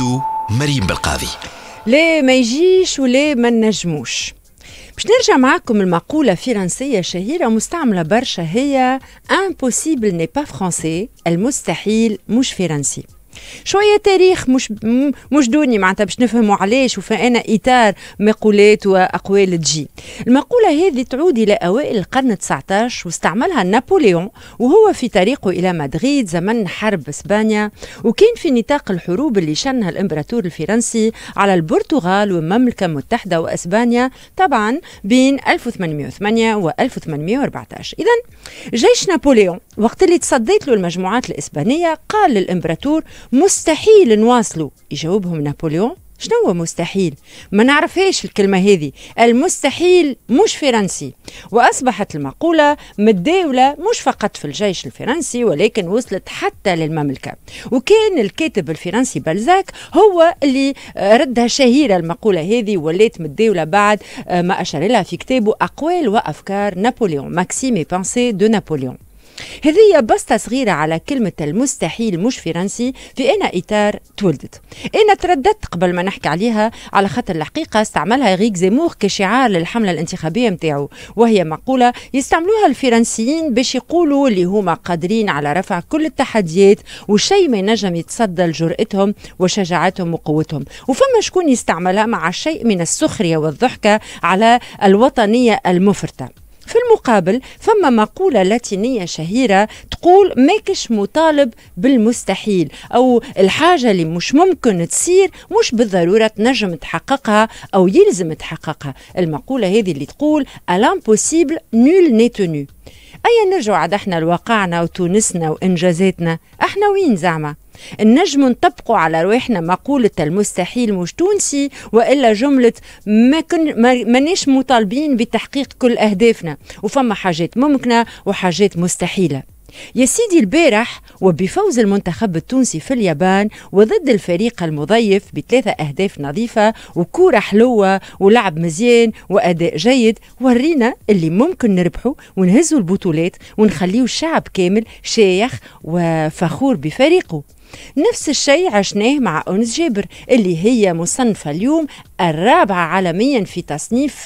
زيتو مريم بالقاضي ليه ما يجيش وليه ما نجموش باش نرجع معاكم المقولة فرنسية شهيرة مستعملة برشا هي امبوسيبل ني با فرونسي المستحيل مش فرنسي شويه تاريخ مش مش دوني معناتها باش نفهموا علاش وفانا اطار مقولات واقوال تجي المقوله هذه تعود الى اوائل القرن 19 واستعملها نابليون وهو في طريقه الى مدريد زمن حرب اسبانيا وكان في نطاق الحروب اللي شنها الامبراطور الفرنسي على البرتغال والمملكه المتحده واسبانيا طبعا بين 1808 و 1814 اذا جيش نابليون وقت اللي تصديت له المجموعات الاسبانيه قال للامبراطور مستحيل نواصلوا يجاوبهم نابليون شنو هو مستحيل ما نعرفهاش الكلمة هذه المستحيل مش فرنسي وأصبحت المقولة متداولة مش فقط في الجيش الفرنسي ولكن وصلت حتى للمملكة وكان الكاتب الفرنسي بلزاك هو اللي ردها شهيرة المقولة هذه ولات متداولة بعد آه، ما أشار لها في كتابه أقوال وأفكار نابليون ماكسيم بانسي دو نابليون هذه بسطة صغيرة على كلمة المستحيل مش فرنسي في أنا إطار تولدت أنا ترددت قبل ما نحكي عليها على خاطر الحقيقة استعملها غيك زيمور كشعار للحملة الانتخابية متاعو وهي مقولة يستعملوها الفرنسيين باش يقولوا اللي هما قادرين على رفع كل التحديات وشيء ما ينجم يتصدى لجرأتهم وشجاعتهم وقوتهم وفما شكون يستعملها مع شيء من السخرية والضحكة على الوطنية المفرطة في المقابل فما مقولة لاتينية شهيرة تقول ماكش مطالب بالمستحيل أو الحاجة اللي مش ممكن تصير مش بالضرورة تنجم تحققها أو يلزم تحققها المقولة هذه اللي تقول الامبوسيبل نول نيتونو أيا نرجعوا عاد احنا لواقعنا وتونسنا وإنجازاتنا احنا وين زعما النجم نطبقوا على رواحنا مقولة المستحيل مش تونسي وإلا جملة ما كن مانيش مطالبين بتحقيق كل أهدافنا وفما حاجات ممكنة وحاجات مستحيلة يا سيدي البارح وبفوز المنتخب التونسي في اليابان وضد الفريق المضيف بثلاثة أهداف نظيفة وكورة حلوة ولعب مزيان وأداء جيد ورينا اللي ممكن نربحه ونهزوا البطولات ونخليه الشعب كامل شايخ وفخور بفريقه نفس الشيء عشناه مع أنس جابر اللي هي مصنفة اليوم الرابعة عالميا في تصنيف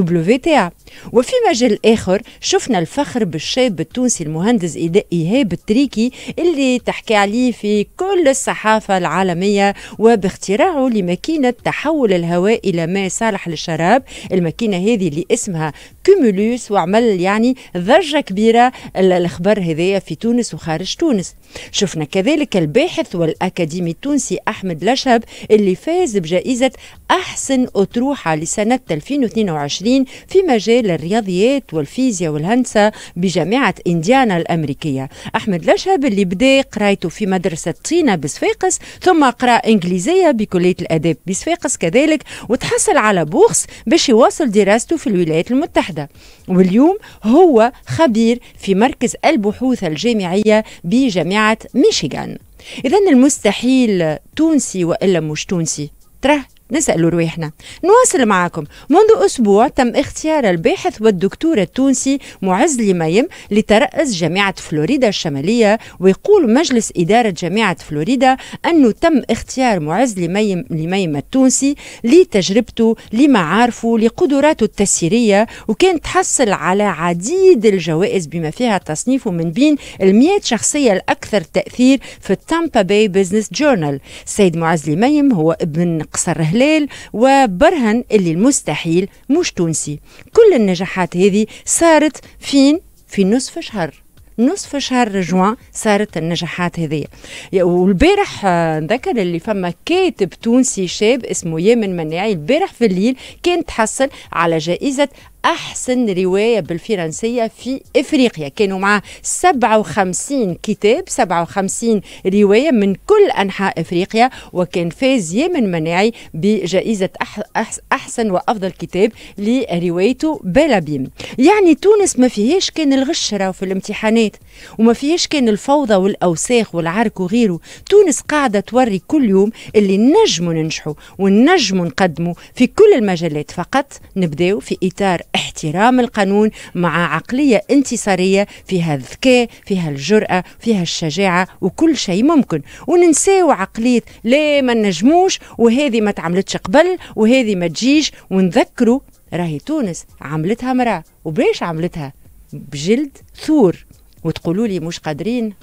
WTA آه، وفي مجال آخر شفنا الفخر بالشاب التونسي المهندس إيهاب التريكي اللي تحكي عليه في كل الصحافة العالمية وباختراعه لماكينة تحول الهواء إلى ماء صالح للشراب الماكينة هذه اللي اسمها كومولوس وعمل يعني ضجة كبيرة الخبر هذايا في تونس وخارج تونس شفنا كذلك الباحث والأكاديمي التونسي أحمد لشب اللي فاز بجائزة أحسن أطروحة لسنة 2022 في مجال الرياضيات والفيزياء والهندسة بجامعة إنديانا الأمريكية أحمد لشب اللي بدا قرايته في مدرسة طينة بصفاقس ثم قرأ إنجليزية بكلية الآداب بصفاقس كذلك وتحصل على بوخس باش يواصل دراسته في الولايات المتحدة وحدة واليوم هو خبير في مركز البحوث الجامعية بجامعة ميشيغان إذا المستحيل تونسي وإلا مش تونسي تراه نسألوا رويحنا نواصل معكم منذ أسبوع تم اختيار الباحث والدكتور التونسي معز لميم لترأس جامعة فلوريدا الشمالية ويقول مجلس إدارة جامعة فلوريدا أنه تم اختيار معز لميم, لميم التونسي لتجربته لمعارفه لقدراته التسييرية وكان تحصل على عديد الجوائز بما فيها تصنيفه من بين المئة شخصية الأكثر تأثير في التامبا باي بيزنس جورنال سيد معز لميم هو ابن قصر الهلال وبرهن اللي المستحيل مش تونسي كل النجاحات هذه صارت فين في نصف شهر نصف شهر جوان صارت النجاحات هذيا والبارح آه، نذكر اللي فما كاتب تونسي شاب اسمه يامن مناعي البارح في الليل كان تحصل على جائزة أحسن رواية بالفرنسية في إفريقيا كانوا معاه 57 كتاب 57 رواية من كل أنحاء إفريقيا وكان فاز يمن مناعي بجائزة أحسن وأفضل كتاب لروايته بلابيم يعني تونس ما فيهاش كان الغش راهو في الامتحانات وما فيهاش كان الفوضى والأوساخ والعرك وغيره تونس قاعدة توري كل يوم اللي نجموا ننجحوا ونجموا نقدموا في كل المجالات فقط نبداو في إطار احترام القانون مع عقلية انتصارية فيها الذكاء فيها الجرأة فيها الشجاعة وكل شيء ممكن وننساو عقلية لا ما نجموش وهذه ما تعملتش قبل وهذه ما تجيش ونذكروا راهي تونس عملتها مرأة وباش عملتها بجلد ثور وتقولوا لي مش قادرين